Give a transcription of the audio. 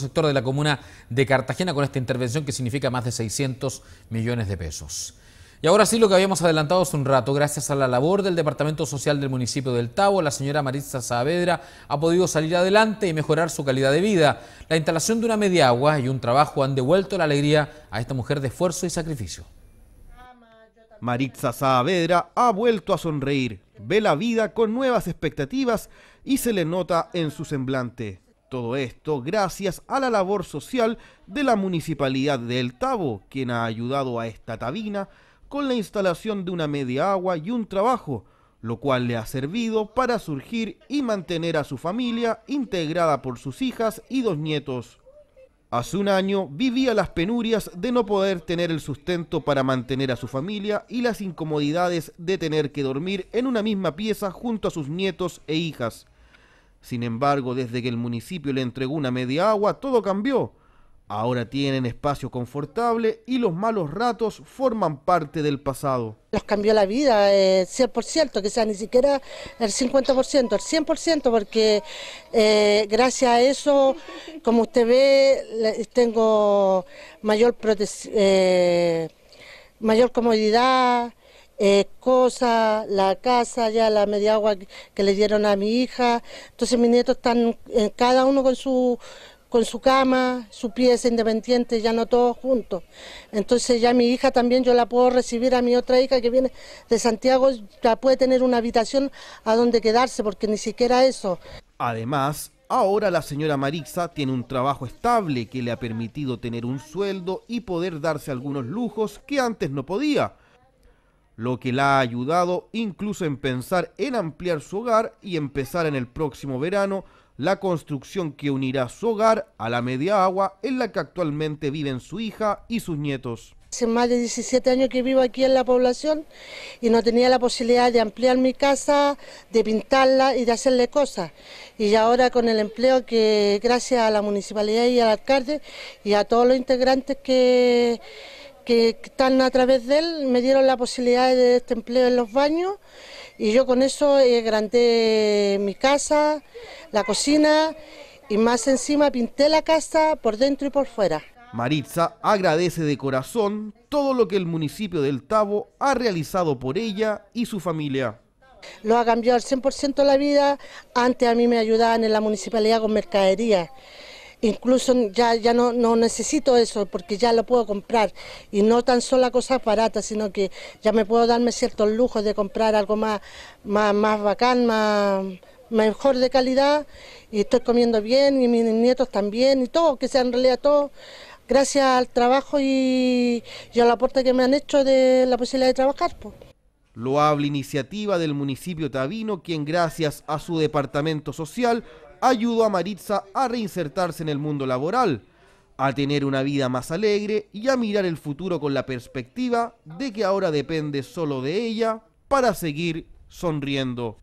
sector de la comuna de Cartagena con esta intervención que significa más de 600 millones de pesos. Y ahora sí, lo que habíamos adelantado hace un rato, gracias a la labor del Departamento Social del municipio del Tavo, la señora Maritza Saavedra ha podido salir adelante y mejorar su calidad de vida. La instalación de una media agua y un trabajo han devuelto la alegría a esta mujer de esfuerzo y sacrificio. Maritza Saavedra ha vuelto a sonreír, ve la vida con nuevas expectativas y se le nota en su semblante. Todo esto gracias a la labor social de la Municipalidad de El Tabo, quien ha ayudado a esta tabina con la instalación de una media agua y un trabajo, lo cual le ha servido para surgir y mantener a su familia integrada por sus hijas y dos nietos. Hace un año vivía las penurias de no poder tener el sustento para mantener a su familia y las incomodidades de tener que dormir en una misma pieza junto a sus nietos e hijas. Sin embargo, desde que el municipio le entregó una media agua, todo cambió. Ahora tienen espacio confortable y los malos ratos forman parte del pasado. Los cambió la vida, eh, 100%, sea ni siquiera el 50%, el 100%, porque eh, gracias a eso, como usted ve, tengo mayor, eh, mayor comodidad, eh, la casa, ya la media agua que, le dieron a mi hija. Entonces mis nietos están cada uno con su con su cama, su pieza independiente, ya no todos juntos. Entonces ya mi hija también yo la puedo recibir a mi otra hija que viene de Santiago, ya puede tener una habitación a donde quedarse, porque ni siquiera eso. Además, ahora la señora Marixa tiene un trabajo estable que le ha permitido tener un sueldo y poder darse algunos lujos que antes no podía lo que la ha ayudado incluso en pensar en ampliar su hogar y empezar en el próximo verano la construcción que unirá su hogar a la media agua en la que actualmente viven su hija y sus nietos. Hace más de 17 años que vivo aquí en la población y no tenía la posibilidad de ampliar mi casa, de pintarla y de hacerle cosas. Y ahora con el empleo que gracias a la municipalidad y al alcalde y a todos los integrantes que que están a través de él me dieron la posibilidad de este empleo en los baños y yo con eso agrandé eh, mi casa, la cocina y más encima pinté la casa por dentro y por fuera. Maritza agradece de corazón todo lo que el municipio del Tabo ha realizado por ella y su familia. Lo ha cambiado al 100% la vida. Antes a mí me ayudaban en la municipalidad con mercadería incluso ya, ya no, necesito eso porque ya lo puedo comprar y no tan solo cosas baratas, sino que ya me puedo darme ciertos lujos de comprar algo más, más, más bacán, mejor de calidad y estoy comiendo bien y mis nietos también y todo, que sea en realidad todo gracias al trabajo y, y al aporte que me han hecho de la posibilidad de trabajar. Lo habla iniciativa del municipio tabino, quien gracias a su departamento social ayudó a Maritza a reinsertarse en el mundo laboral, a tener una vida más alegre y a mirar el futuro con la perspectiva de que ahora depende solo de ella para seguir sonriendo.